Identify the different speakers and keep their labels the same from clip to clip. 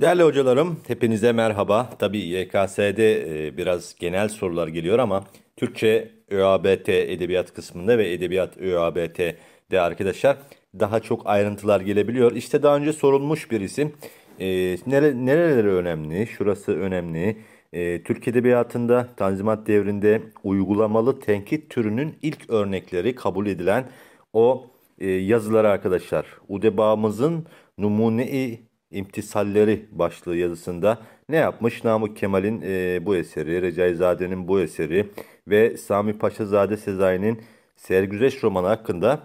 Speaker 1: Değerli hocalarım, hepinize merhaba. Tabii YKS'de e, biraz genel sorular geliyor ama Türkçe ÖABT edebiyat kısmında ve edebiyat ÖABT'de arkadaşlar daha çok ayrıntılar gelebiliyor. İşte daha önce sorulmuş bir isim. E, nere, nereleri önemli? Şurası önemli. E, Türk Edebiyatı'nda Tanzimat devrinde uygulamalı tenkit türünün ilk örnekleri kabul edilen o e, yazılar arkadaşlar. Udebamızın numune-i İmtisalleri başlığı yazısında ne yapmış? Namık Kemal'in e, bu eseri, Recaizade'nin bu eseri ve Sami Paşazade Sezai'nin Sergüzeş romanı hakkında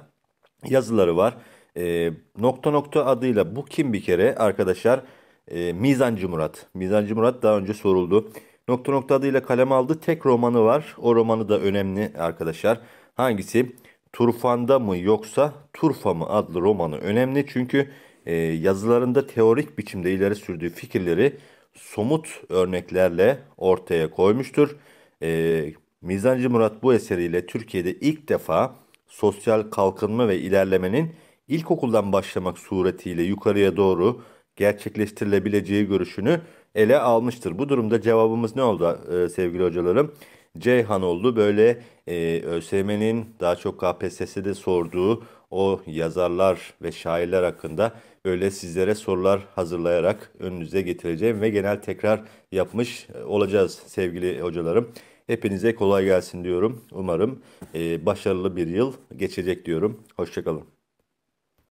Speaker 1: yazıları var. E, nokta nokta adıyla bu kim bir kere arkadaşlar? E, Mizancı Murat. Mizancı Murat daha önce soruldu. Nokta nokta adıyla kaleme aldığı tek romanı var. O romanı da önemli arkadaşlar. Hangisi? Turfanda mı yoksa Turfa mı adlı romanı önemli. Çünkü e, yazılarında teorik biçimde ileri sürdüğü fikirleri somut örneklerle ortaya koymuştur. E, Mizancı Murat bu eseriyle Türkiye'de ilk defa sosyal kalkınma ve ilerlemenin ilkokuldan başlamak suretiyle yukarıya doğru gerçekleştirilebileceği görüşünü ele almıştır. Bu durumda cevabımız ne oldu e, sevgili hocalarım? Ceyhan oldu. Böyle e, ÖSYM'nin daha çok KPSS'de sorduğu o yazarlar ve şairler hakkında öyle sizlere sorular hazırlayarak önünüze getireceğim ve genel tekrar yapmış e, olacağız sevgili hocalarım. Hepinize kolay gelsin diyorum. Umarım e, başarılı bir yıl geçecek diyorum. Hoşçakalın.